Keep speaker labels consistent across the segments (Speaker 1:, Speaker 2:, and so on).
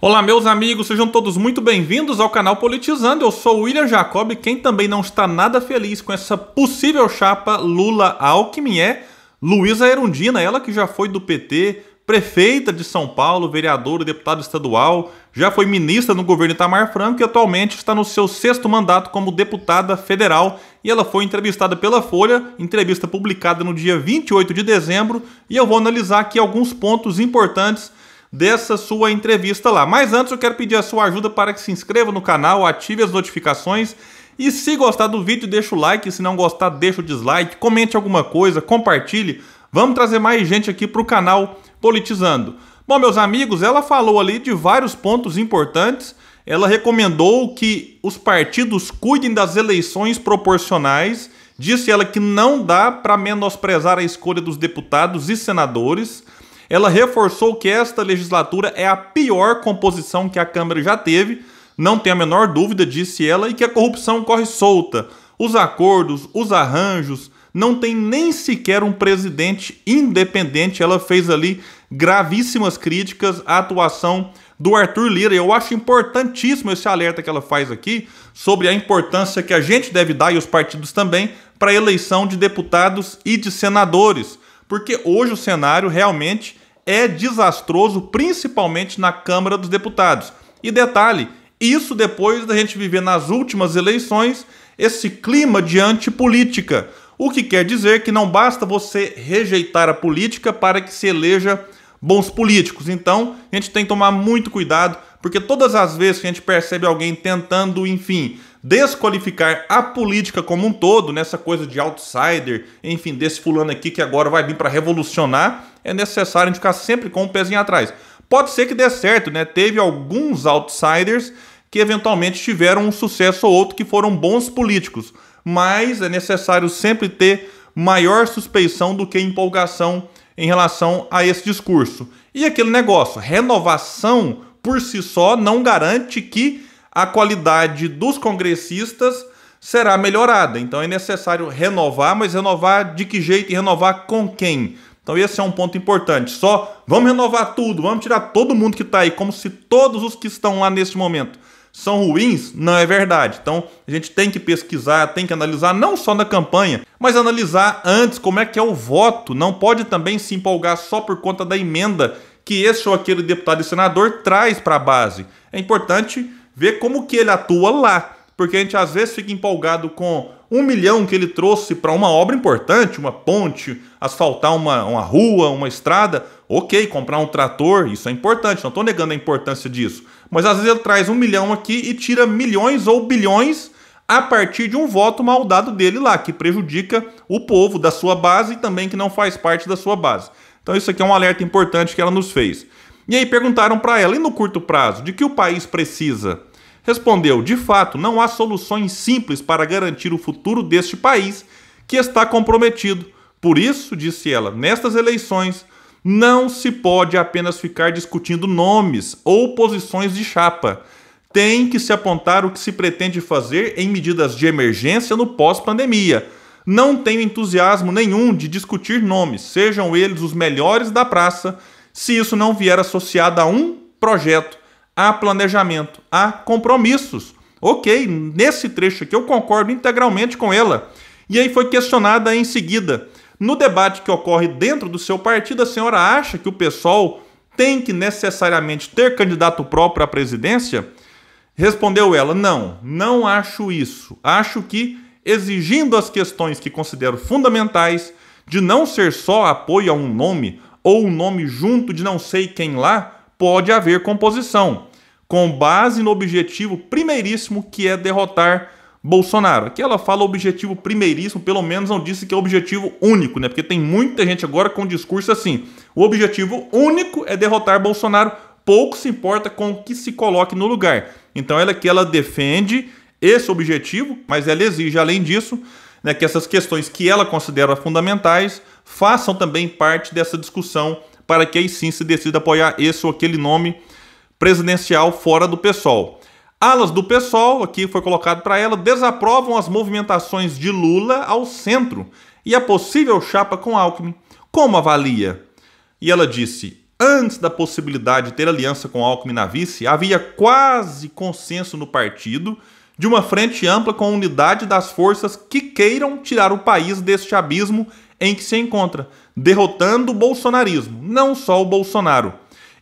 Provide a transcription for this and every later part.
Speaker 1: Olá, meus amigos, sejam todos muito bem-vindos ao canal Politizando. Eu sou o William Jacob, quem também não está nada feliz com essa possível chapa Lula-Alckmin é Luísa Erundina, ela que já foi do PT, prefeita de São Paulo, vereadora, deputada estadual, já foi ministra no governo Itamar Franco e atualmente está no seu sexto mandato como deputada federal. E ela foi entrevistada pela Folha, entrevista publicada no dia 28 de dezembro, e eu vou analisar aqui alguns pontos importantes dessa sua entrevista lá. Mas antes eu quero pedir a sua ajuda para que se inscreva no canal, ative as notificações e se gostar do vídeo, deixa o like, se não gostar, deixa o dislike, comente alguma coisa, compartilhe. Vamos trazer mais gente aqui para o canal Politizando. Bom, meus amigos, ela falou ali de vários pontos importantes. Ela recomendou que os partidos cuidem das eleições proporcionais. Disse ela que não dá para menosprezar a escolha dos deputados e senadores ela reforçou que esta legislatura é a pior composição que a Câmara já teve, não tem a menor dúvida, disse ela, e que a corrupção corre solta. Os acordos, os arranjos, não tem nem sequer um presidente independente. Ela fez ali gravíssimas críticas à atuação do Arthur Lira. Eu acho importantíssimo esse alerta que ela faz aqui sobre a importância que a gente deve dar e os partidos também para a eleição de deputados e de senadores porque hoje o cenário realmente é desastroso, principalmente na Câmara dos Deputados. E detalhe, isso depois da gente viver nas últimas eleições esse clima de antipolítica. O que quer dizer que não basta você rejeitar a política para que se eleja bons políticos. Então, a gente tem que tomar muito cuidado, porque todas as vezes que a gente percebe alguém tentando, enfim, desqualificar a política como um todo, nessa coisa de outsider, enfim, desse fulano aqui que agora vai vir para revolucionar, é necessário a gente ficar sempre com o um pezinho atrás. Pode ser que dê certo, né? Teve alguns outsiders que eventualmente tiveram um sucesso ou outro que foram bons políticos, mas é necessário sempre ter maior suspeição do que empolgação em relação a esse discurso. E aquele negócio, renovação por si só não garante que a qualidade dos congressistas será melhorada. Então é necessário renovar, mas renovar de que jeito e renovar com quem? Então esse é um ponto importante. Só vamos renovar tudo, vamos tirar todo mundo que está aí, como se todos os que estão lá neste momento são ruins, não é verdade. Então a gente tem que pesquisar, tem que analisar não só na campanha, mas analisar antes como é que é o voto. Não pode também se empolgar só por conta da emenda que esse ou aquele deputado e senador traz para a base. É importante ver como que ele atua lá. Porque a gente às vezes fica empolgado com um milhão que ele trouxe para uma obra importante, uma ponte, asfaltar uma, uma rua, uma estrada. Ok, comprar um trator, isso é importante, não estou negando a importância disso. Mas às vezes ele traz um milhão aqui e tira milhões ou bilhões a partir de um voto mal dado dele lá, que prejudica o povo da sua base e também que não faz parte da sua base. Então isso aqui é um alerta importante que ela nos fez. E aí perguntaram para ela, e no curto prazo, de que o país precisa? respondeu: De fato, não há soluções simples para garantir o futuro deste país que está comprometido. Por isso, disse ela, nestas eleições não se pode apenas ficar discutindo nomes ou posições de chapa. Tem que se apontar o que se pretende fazer em medidas de emergência no pós-pandemia. Não tenho entusiasmo nenhum de discutir nomes, sejam eles os melhores da praça, se isso não vier associado a um projeto há planejamento, há compromissos. Ok, nesse trecho aqui eu concordo integralmente com ela. E aí foi questionada em seguida. No debate que ocorre dentro do seu partido, a senhora acha que o pessoal tem que necessariamente ter candidato próprio à presidência? Respondeu ela: Não, não acho isso. Acho que, exigindo as questões que considero fundamentais, de não ser só apoio a um nome ou um nome junto de não sei quem lá, pode haver composição, com base no objetivo primeiríssimo que é derrotar Bolsonaro. Aqui ela fala objetivo primeiríssimo, pelo menos não disse que é objetivo único, né? Porque tem muita gente agora com discurso assim: o objetivo único é derrotar Bolsonaro, pouco se importa com o que se coloque no lugar. Então ela é que ela defende esse objetivo, mas ela exige além disso, né, que essas questões que ela considera fundamentais façam também parte dessa discussão para que aí sim se decida apoiar esse ou aquele nome presidencial fora do PSOL. Alas do PSOL, aqui foi colocado para ela, desaprovam as movimentações de Lula ao centro e a possível chapa com Alckmin. Como avalia? E ela disse: antes da possibilidade de ter aliança com Alckmin na vice, havia quase consenso no partido de uma frente ampla com a unidade das forças que queiram tirar o país deste abismo em que se encontra, derrotando o bolsonarismo, não só o Bolsonaro.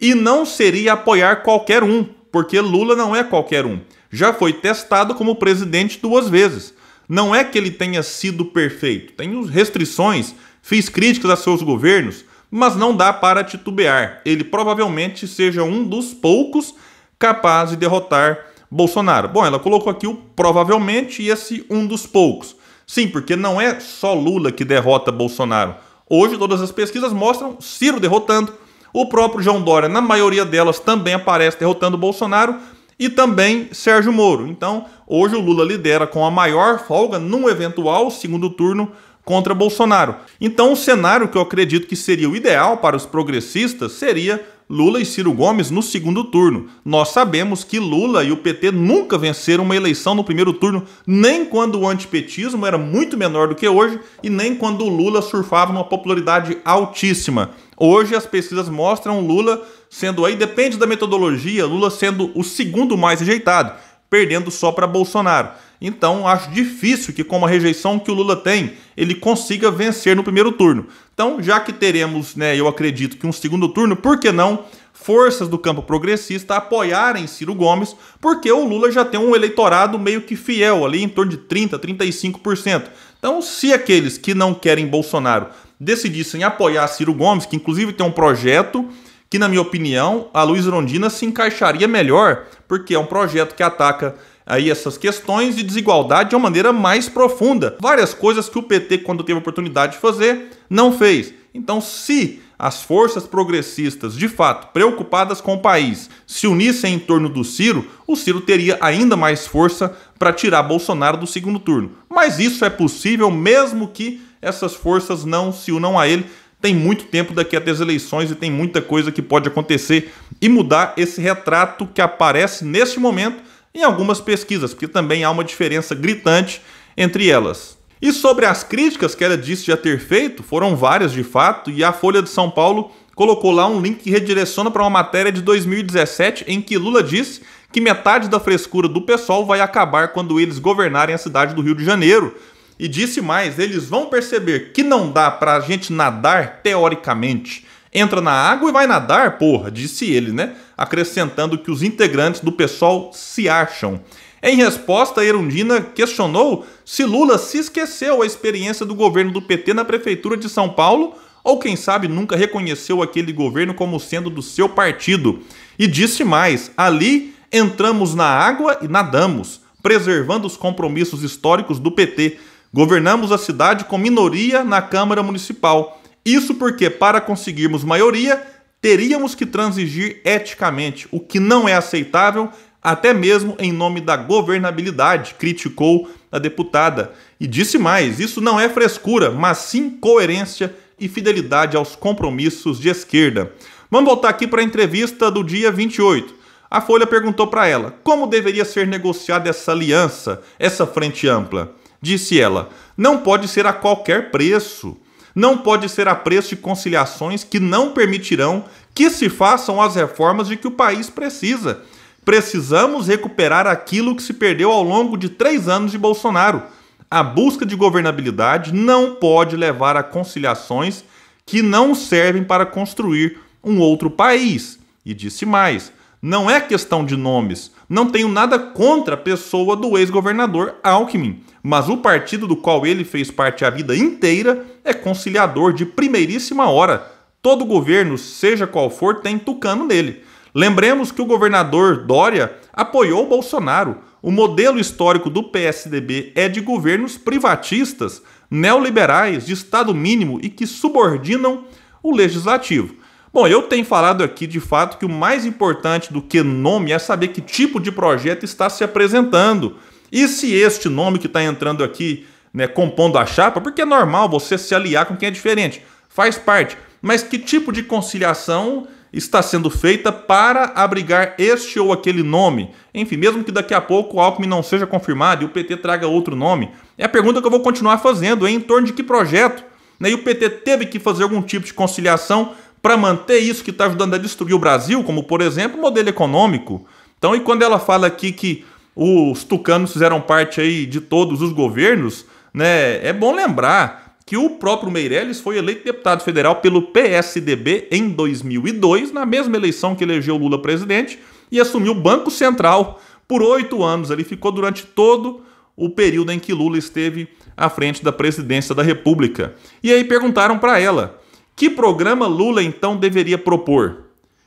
Speaker 1: E não seria apoiar qualquer um, porque Lula não é qualquer um. Já foi testado como presidente duas vezes. Não é que ele tenha sido perfeito, tem restrições, fiz críticas a seus governos, mas não dá para titubear. Ele provavelmente seja um dos poucos capaz de derrotar Bolsonaro. Bom, ela colocou aqui o provavelmente e esse um dos poucos. Sim, porque não é só Lula que derrota Bolsonaro. Hoje todas as pesquisas mostram Ciro derrotando. O próprio João Dória, na maioria delas, também aparece derrotando Bolsonaro e também Sérgio Moro. Então, hoje o Lula lidera com a maior folga num eventual segundo turno contra Bolsonaro. Então, o cenário que eu acredito que seria o ideal para os progressistas seria Lula e Ciro Gomes no segundo turno. Nós sabemos que Lula e o PT nunca venceram uma eleição no primeiro turno, nem quando o antipetismo era muito menor do que hoje e nem quando o Lula surfava numa popularidade altíssima. Hoje as pesquisas mostram Lula sendo aí, depende da metodologia, Lula sendo o segundo mais rejeitado, perdendo só para Bolsonaro. Então, acho difícil que, com a rejeição que o Lula tem, ele consiga vencer no primeiro turno. Então, já que teremos, né, eu acredito que um segundo turno, por que não forças do campo progressista apoiarem Ciro Gomes, porque o Lula já tem um eleitorado meio que fiel ali, em torno de 30, 35%. Então, se aqueles que não querem Bolsonaro decidissem apoiar Ciro Gomes, que inclusive tem um projeto que, na minha opinião, a Luiz Rondina se encaixaria melhor, porque é um projeto que ataca aí essas questões de desigualdade de uma maneira mais profunda. Várias coisas que o PT, quando teve a oportunidade de fazer, não fez. Então, se as forças progressistas, de fato, preocupadas com o país, se unissem em torno do Ciro, o Ciro teria ainda mais força para tirar Bolsonaro do segundo turno. Mas isso é possível mesmo que essas forças não se unam a ele. Tem muito tempo daqui até as eleições e tem muita coisa que pode acontecer e mudar esse retrato que aparece neste momento em algumas pesquisas, porque também há uma diferença gritante entre elas. E sobre as críticas que ela disse já ter feito, foram várias de fato, e a Folha de São Paulo colocou lá um link que redireciona para uma matéria de 2017 em que Lula disse que metade da frescura do pessoal vai acabar quando eles governarem a cidade do Rio de Janeiro. E disse mais: eles vão perceber que não dá para a gente nadar teoricamente entra na água e vai nadar, porra, disse ele, né? Acrescentando que os integrantes do pessoal se acham. Em resposta, Erundina questionou se Lula se esqueceu a experiência do governo do PT na prefeitura de São Paulo ou quem sabe nunca reconheceu aquele governo como sendo do seu partido. E disse mais: ali entramos na água e nadamos, preservando os compromissos históricos do PT. Governamos a cidade com minoria na Câmara Municipal isso porque, para conseguirmos maioria, teríamos que transigir eticamente, o que não é aceitável, até mesmo em nome da governabilidade, criticou a deputada. E disse mais: isso não é frescura, mas sim coerência e fidelidade aos compromissos de esquerda. Vamos voltar aqui para a entrevista do dia 28. A Folha perguntou para ela como deveria ser negociada essa aliança, essa frente ampla. Disse ela: não pode ser a qualquer preço não pode ser a preço de conciliações que não permitirão que se façam as reformas de que o país precisa. Precisamos recuperar aquilo que se perdeu ao longo de três anos de Bolsonaro. A busca de governabilidade não pode levar a conciliações que não servem para construir um outro país. E disse mais: não é questão de nomes. Não tenho nada contra a pessoa do ex-governador Alckmin, mas o partido do qual ele fez parte a vida inteira é conciliador de primeiríssima hora. Todo governo, seja qual for, tem tucano nele. Lembremos que o governador Dória apoiou Bolsonaro. O modelo histórico do PSDB é de governos privatistas, neoliberais, de Estado mínimo e que subordinam o legislativo. Bom, eu tenho falado aqui de fato que o mais importante do que nome é saber que tipo de projeto está se apresentando. E se este nome que está entrando aqui, né, compondo a chapa, porque é normal você se aliar com quem é diferente, faz parte. Mas que tipo de conciliação está sendo feita para abrigar este ou aquele nome? Enfim, mesmo que daqui a pouco o Alckmin não seja confirmado e o PT traga outro nome, é a pergunta que eu vou continuar fazendo, é em torno de que projeto? Né? E o PT teve que fazer algum tipo de conciliação para manter isso que está ajudando a destruir o Brasil, como por exemplo o modelo econômico. Então, e quando ela fala aqui que os tucanos fizeram parte aí de todos os governos, né, é bom lembrar que o próprio Meirelles foi eleito deputado federal pelo PSDB em 2002, na mesma eleição que elegeu Lula presidente, e assumiu o Banco Central por oito anos. Ele ficou durante todo o período em que Lula esteve à frente da presidência da República. E aí perguntaram para ela que programa Lula então deveria propor?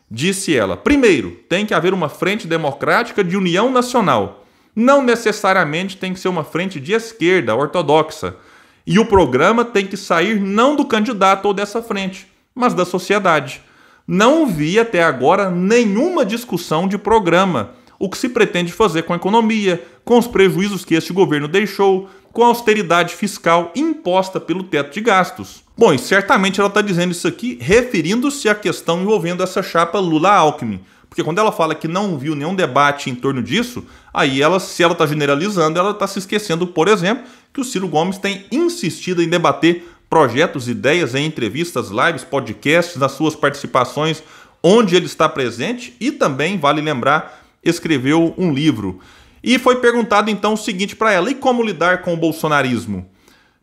Speaker 1: Disse ela: primeiro, tem que haver uma frente democrática de união nacional. Não necessariamente tem que ser uma frente de esquerda ortodoxa. E o programa tem que sair não do candidato ou dessa frente, mas da sociedade. Não vi até agora nenhuma discussão de programa. O que se pretende fazer com a economia, com os prejuízos que este governo deixou, com a austeridade fiscal imposta pelo teto de gastos. Bom, e certamente ela está dizendo isso aqui referindo-se à questão envolvendo essa chapa Lula-Alckmin. Porque quando ela fala que não viu nenhum debate em torno disso, aí ela, se ela está generalizando, ela está se esquecendo, por exemplo, que o Ciro Gomes tem insistido em debater projetos, ideias em entrevistas, lives, podcasts, nas suas participações, onde ele está presente e também, vale lembrar, escreveu um livro. E foi perguntado então o seguinte para ela: e como lidar com o bolsonarismo?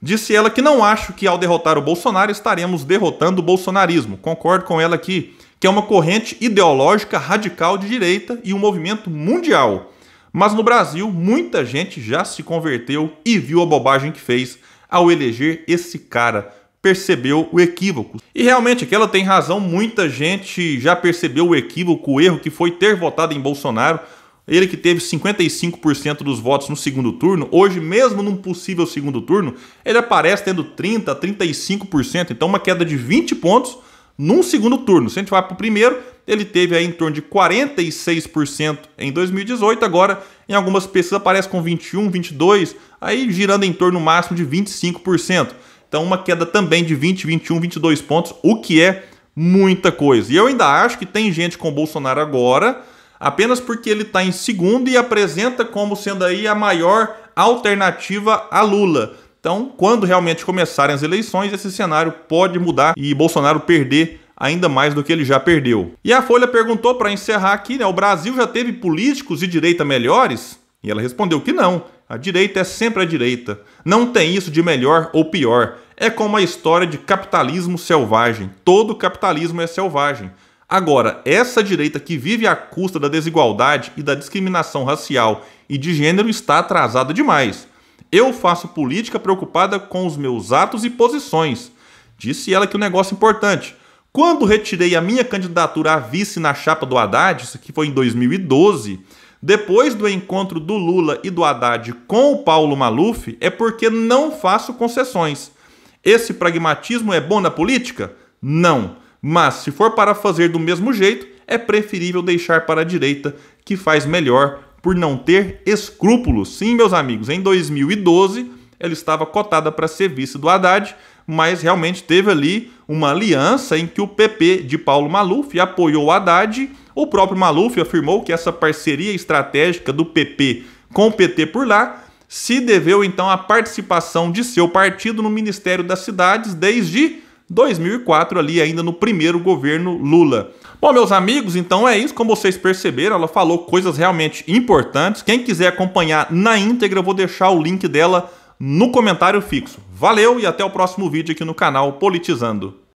Speaker 1: Disse ela que não acho que ao derrotar o Bolsonaro estaremos derrotando o bolsonarismo. Concordo com ela aqui, que é uma corrente ideológica radical de direita e um movimento mundial. Mas no Brasil, muita gente já se converteu e viu a bobagem que fez ao eleger esse cara. Percebeu o equívoco. E realmente aqui ela tem razão, muita gente já percebeu o equívoco, o erro que foi ter votado em Bolsonaro ele que teve 55% dos votos no segundo turno, hoje, mesmo num possível segundo turno, ele aparece tendo 30%, 35%. Então, uma queda de 20 pontos num segundo turno. Se a gente vai para o primeiro, ele teve aí em torno de 46% em 2018, agora em algumas pesquisas aparece com 21, 22, aí girando em torno máximo de 25%. Então uma queda também de 20, 21, 22 pontos, o que é muita coisa. E eu ainda acho que tem gente com Bolsonaro agora apenas porque ele está em segundo e apresenta como sendo aí a maior alternativa a Lula. Então, quando realmente começarem as eleições, esse cenário pode mudar e Bolsonaro perder ainda mais do que ele já perdeu. E a Folha perguntou para encerrar aqui, né, o Brasil já teve políticos de direita melhores? E ela respondeu que não. A direita é sempre a direita. Não tem isso de melhor ou pior. É como a história de capitalismo selvagem. Todo capitalismo é selvagem. Agora, essa direita que vive à custa da desigualdade e da discriminação racial e de gênero está atrasada demais. Eu faço política preocupada com os meus atos e posições. Disse ela que o um negócio é importante. Quando retirei a minha candidatura a vice na chapa do Haddad, isso aqui foi em 2012, depois do encontro do Lula e do Haddad com o Paulo Maluf, é porque não faço concessões. Esse pragmatismo é bom na política? Não. Mas se for para fazer do mesmo jeito, é preferível deixar para a direita, que faz melhor por não ter escrúpulos. Sim, meus amigos, em 2012 ela estava cotada para ser vice do Haddad, mas realmente teve ali uma aliança em que o PP de Paulo Maluf apoiou o Haddad. O próprio Maluf afirmou que essa parceria estratégica do PP com o PT por lá se deveu então à participação de seu partido no Ministério das Cidades desde 2004 ali ainda no primeiro governo Lula. Bom, meus amigos, então é isso. Como vocês perceberam, ela falou coisas realmente importantes. Quem quiser acompanhar na íntegra, eu vou deixar o link dela no comentário fixo. Valeu e até o próximo vídeo aqui no canal Politizando.